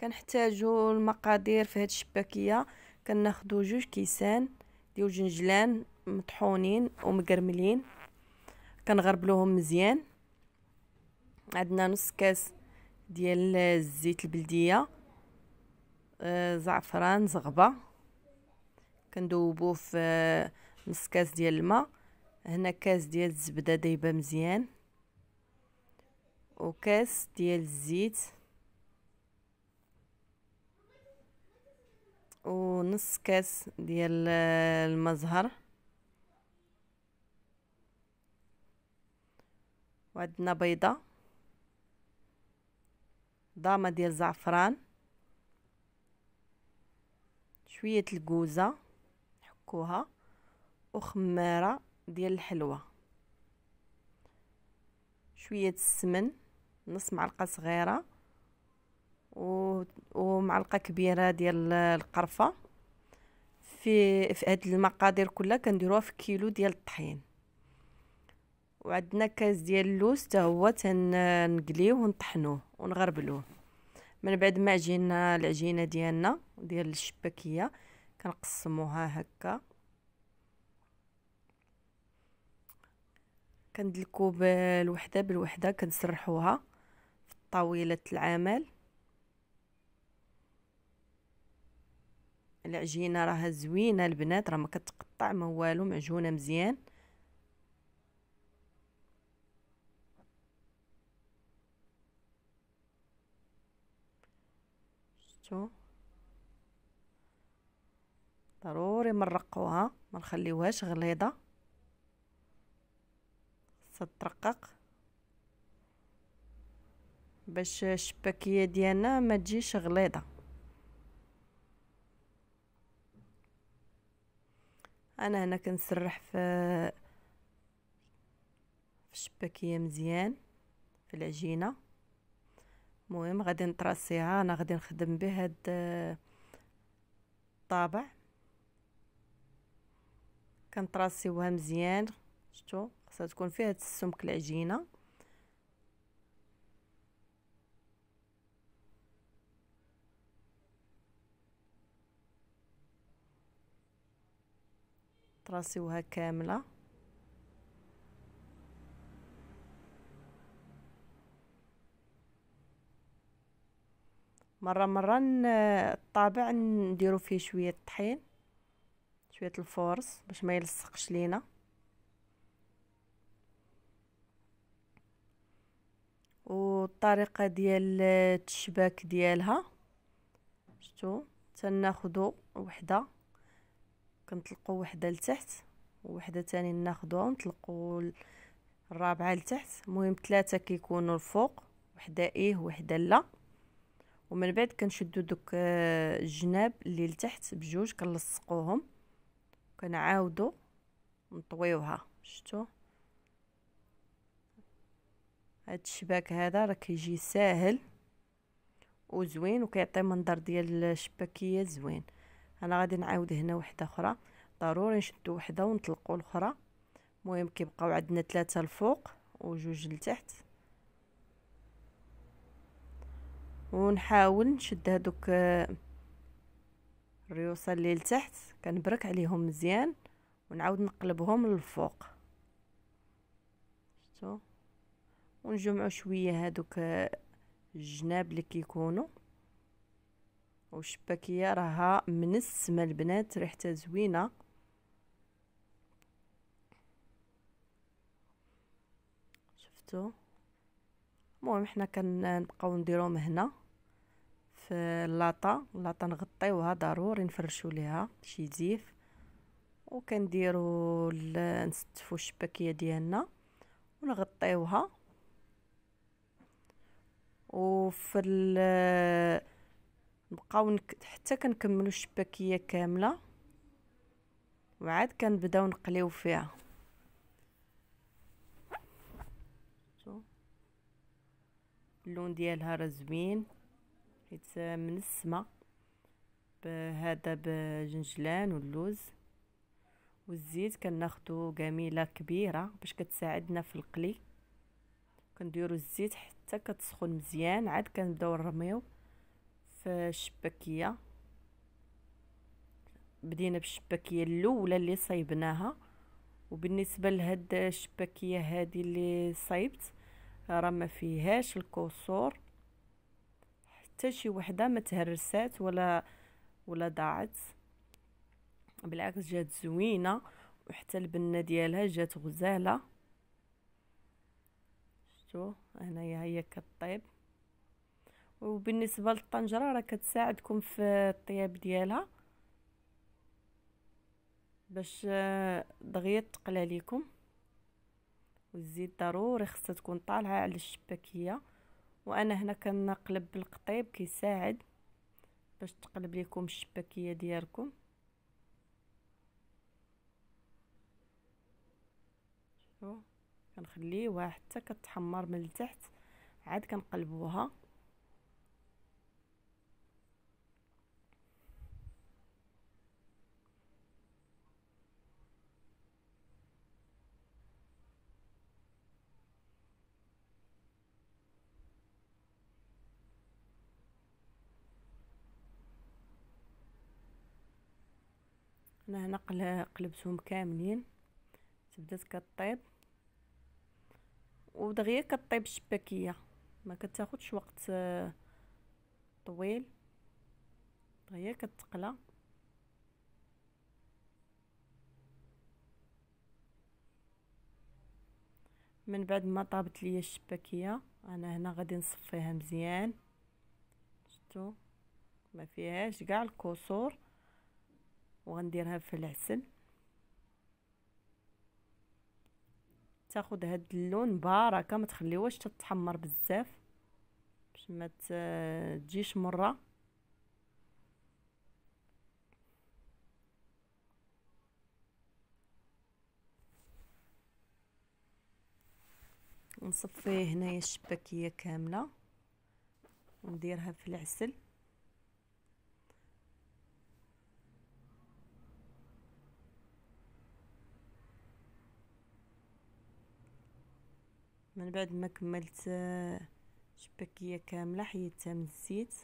كنحتاجو المقادير في هاد الشباكيه كناخدو جوج كيسان ديال الجنجلان مطحونين ومقرملين كنغربلوهم مزيان عندنا نص كاس ديال الزيت البلديه آه زعفران زغبه كندوبوه في نص كاس ديال الماء هنا كاس ديال الزبده دايبه مزيان وكاس ديال الزيت ونص كاس ديال المزهر وعندنا بيضة ضامة ديال الزعفران شوية الكوزة نحكوها وخمارة ديال الحلوى شوية السمن نص معلقة صغيرة ومعلقه كبيره ديال القرفه في في هاد المقادير كلها كنديروها في كيلو ديال الطحين وعندنا كاس ديال اللوز حتى هو تنقليوه ونطحنوه ونغربلوه من بعد ما عجينا العجينه ديالنا ديال الشباكيه كنقسموها هكا كندلكو بالوحده بالوحده كنسرحوها في طاوله العمل العجينه راها زوينه البنات راه ما كتقطع ما والو معجونه مزيان شتو ضروري مرقوها ما نخليوهاش غليظه خاصها باش الشباكيه ديالنا ما تجيش غليظه انا هنا كنسرح في في الشباكيه مزيان في العجينه المهم غادي نطراسيها انا غادي نخدم به هاد الطابع كنطراسيوها مزيان شفتوا خاصها تكون فيها السمك العجينه طراسيوها كامله مره مره الطابع نديرو فيه شويه طحين شويه الفورس باش ما يلصقش لينا والطريقه ديال التشباك ديالها شتو تناخدو وحده كنطلقوا وحده لتحت وحده تاني ناخدوها ونطلقوا الرابعه لتحت المهم ثلاثه كيكونوا الفوق وحده ايه وحده لا ومن بعد كنشدو دوك آه، الجناب اللي لتحت بجوج كنلصقوهم كنعاودوا نطويوها شفتوا هاد الشباك هذا راه كيجي ساهل وزوين وكيعطي منظر ديال الشباكيه زوين انا غادي نعاود هنا وحده اخرى ضروري نشدو وحده ونطلقوا الاخرى المهم كيبقاو عندنا ثلاثه الفوق وجوج لتحت ونحاول نشد هذوك آه، الريوسه اللي لتحت كنبرك عليهم مزيان ونعاود نقلبهم للفوق شفتوا ونجمعوا شويه هذوك آه، الجناب اللي كيكونوا والشباكيه راها من السما البنات ريحتها زوينه شفتو المهم حنا كنبقاو نديروهم هنا في اللاطه اللاطه نغطيوها ضروري نفرشوا ليها شي زيف وكنديروا نستفوا الشباكيه ديالنا ونغطيوها وفي نبقاو حتى كنكملو الشباكيه كامله وعاد كنبداو نقليو فيها اللون ديالها راه زوين حيت من السما هذا بجنجلان واللوز والزيت كناخدو جميله كبيره باش كتساعدنا في القلي كنديرو الزيت حتى كتسخن مزيان عاد كنبداو نرميو في الشباكيه بدينا بالشباكيه الاولى اللي صايبناها وبالنسبه لهاد الشباكيه هادي اللي صايبت راه ما فيهاش الكسور حتى شي وحده ما تهرسات ولا ولا ضاعت بالعكس جات زوينه وحتى البنه ديالها جات غزاله شتو هنايا هي كطيب وبالنسبه للطنجره راه كتساعدكم في الطياب ديالها باش آه، دغيا تقلى ليكم والزيت ضروري خصها تكون طالعه على الشباكيه وانا هنا كنقلب بالقطيب كيساعد باش تقلب ليكم الشباكيه ديالكم شوفوا كنخليوها حتى كتحمر من التحت عاد كنقلبوها انا هنا قلبتهم كاملين تبدات كطيب ودغيا كطيب الشباكيه ما كتاخدش وقت طويل دغيا كتقلى من بعد ما طابت ليا الشباكيه انا هنا غادي نصفيها مزيان شفتوا ما فيهاش كاع الكسور وغنديرها في العسل تاخد هاد اللون بركه ما تخليوهاش تتحمر بزاف باش ما تجيش مره نصفيه هنايا الشباكيه كامله ونديرها في العسل من بعد ما كملت آه، شباكيه كامله حيدتها من الزيت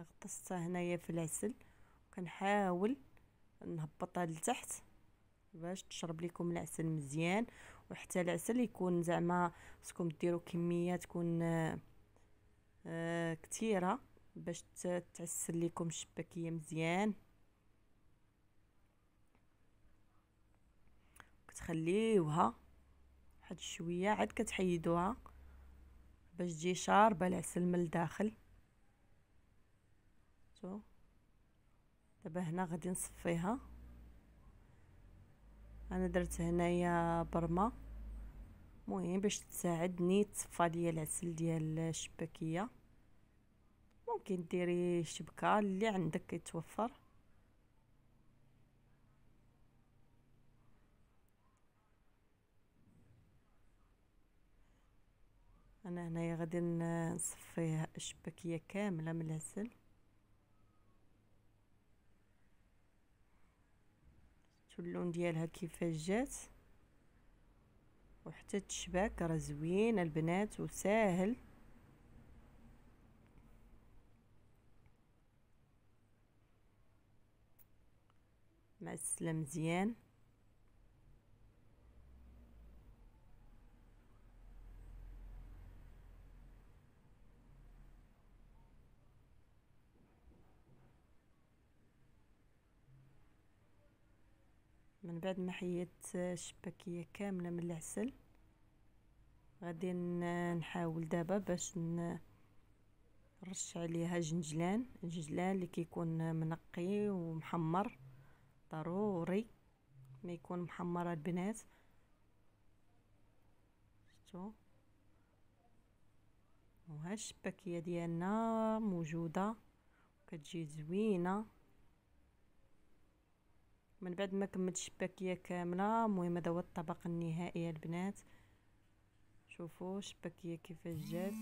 غطستها هنايا في العسل وكنحاول نهبطها لتحت باش تشرب لكم العسل مزيان وحتى العسل يكون زعما خصكم ديروا كميه تكون آه، آه، كثيره باش تعسل لكم الشباكيه مزيان كتخليوها واحد شويه عاد كتحيدوها باش تجي شاربه العسل من الداخل شو دابا هنا غادي نصفيها انا درت هنايا برمه مهم باش تساعدني تصفى ليا العسل ديال الشباكيه ممكن ديري الشبكه اللي عندك كيتوفر انا هنايا غادي نصفي الشباكيه كامله من العسل شوفوا اللون ديالها كيفاش جات وحتى الشباك راه زوين البنات وساهل مع السلامه مزيان من بعد ما حيدت الشباكيه كامله من العسل غادي نحاول دابا باش نرش عليها جنجلان الجنجلان اللي كيكون منقي ومحمر ضروري ما يكون محمر البنات شفتو وها الشباكيه ديالنا موجوده كتجي زوينه من بعد ما كملت الشباكيه كامله المهم هذا هو الطبق النهائي البنات شوفوا الشباكيه كيفاش جات